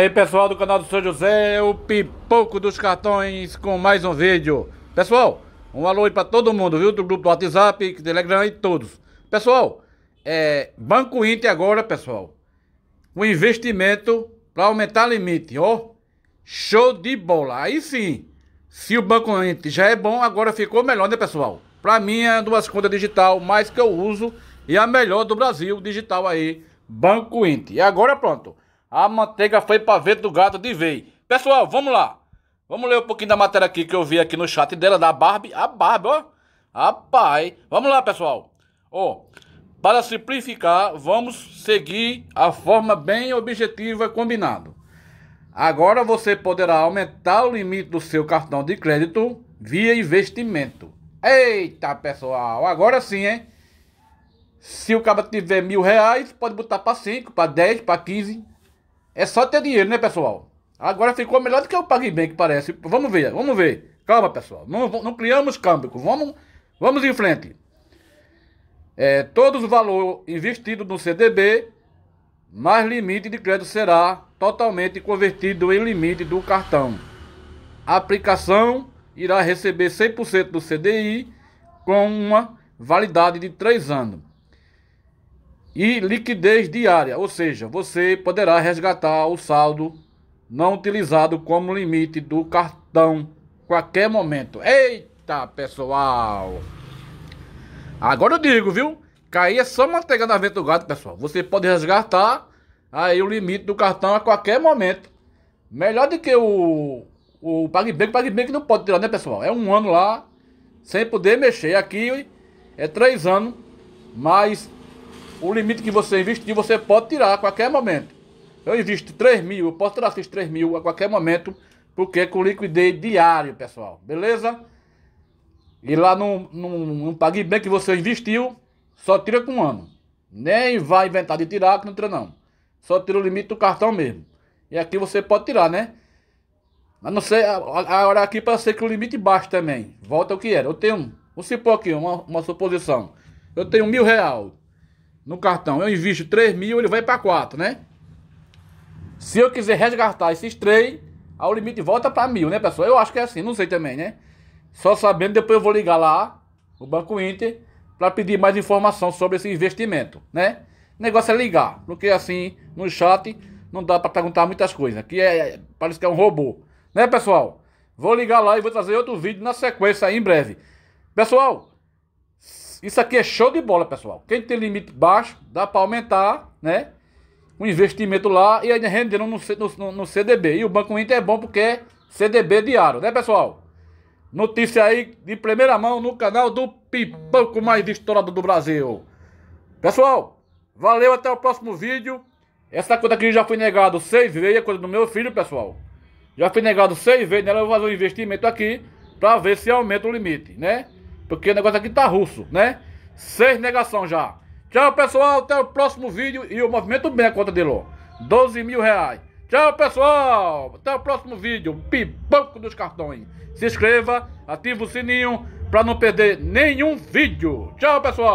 E aí pessoal do canal do São José, o Pipoco dos Cartões com mais um vídeo. Pessoal, um alô aí pra todo mundo, viu? Do grupo do WhatsApp, Telegram e todos. Pessoal, é, Banco Inter agora, pessoal. Um investimento para aumentar limite, ó. Show de bola. Aí sim, se o Banco Inter já é bom, agora ficou melhor, né pessoal? Pra mim é duas contas digital mais que eu uso e a melhor do Brasil digital aí, Banco Inter. E agora pronto. A manteiga foi pra ver do gato de vez. Pessoal, vamos lá. Vamos ler um pouquinho da matéria aqui que eu vi aqui no chat dela, da Barbie. A Barbie, ó. Rapaz. Vamos lá, pessoal. Ó. Para simplificar, vamos seguir a forma bem objetiva combinado. Agora você poderá aumentar o limite do seu cartão de crédito via investimento. Eita, pessoal. Agora sim, hein? Se o cara tiver mil reais, pode botar para 5, para 10, para 15. É só ter dinheiro, né, pessoal? Agora ficou melhor do que o PagBank, parece. Vamos ver, vamos ver. Calma, pessoal. Não, não criamos câmbio. Vamos, vamos em frente. É, todos o valor investido no CDB, mais limite de crédito será totalmente convertido em limite do cartão. A aplicação irá receber 100% do CDI com uma validade de 3 anos e liquidez diária, ou seja, você poderá resgatar o saldo não utilizado como limite do cartão a qualquer momento. Eita, pessoal! Agora eu digo, viu? Cair é só manteiga na vento gato, pessoal. Você pode resgatar aí o limite do cartão a qualquer momento. Melhor do que o, o PagBank. O PagBank não pode tirar, né, pessoal? É um ano lá, sem poder mexer. Aqui é três anos, mas o limite que você investir, você pode tirar a qualquer momento. Eu invisto 3 mil, eu posso tirar esses 3 mil a qualquer momento, porque é com liquidez diário, pessoal. Beleza? E lá no, no, no PagBank que você investiu, só tira com um ano. Nem vai inventar de tirar, que não tira não. Só tira o limite do cartão mesmo. E aqui você pode tirar, né? Mas não sei, a, hora aqui para ser que o limite baixo também. Volta o que era. Eu tenho, vamos supor aqui, uma, uma suposição. Eu tenho mil real no cartão, eu invisto 3 mil, ele vai para 4, né? Se eu quiser resgatar esses 3, ao limite volta para mil, né, pessoal? Eu acho que é assim, não sei também, né? Só sabendo, depois eu vou ligar lá, o Banco Inter, para pedir mais informação sobre esse investimento, né? O negócio é ligar, porque assim, no chat, não dá para perguntar muitas coisas. Aqui é, parece que é um robô, né, pessoal? Vou ligar lá e vou trazer outro vídeo na sequência aí em breve. Pessoal, isso aqui é show de bola, pessoal. Quem tem limite baixo, dá para aumentar, né? O investimento lá e ainda rendendo no, no, no CDB. E o Banco Inter é bom porque é CDB diário, né, pessoal? Notícia aí de primeira mão no canal do Pipoco Mais Estourado do Brasil. Pessoal, valeu, até o próximo vídeo. Essa conta aqui já foi negado seis vezes, a é coisa do meu filho, pessoal. Já foi negado seis vezes, né? Eu vou fazer um investimento aqui para ver se aumenta o limite, né? Porque o negócio aqui tá russo, né? Seis negação já. Tchau, pessoal. Até o próximo vídeo. E o movimento bem a conta dele, ó. 12 mil reais. Tchau, pessoal. Até o próximo vídeo. Pibanco dos cartões. Se inscreva, ativa o sininho para não perder nenhum vídeo. Tchau, pessoal.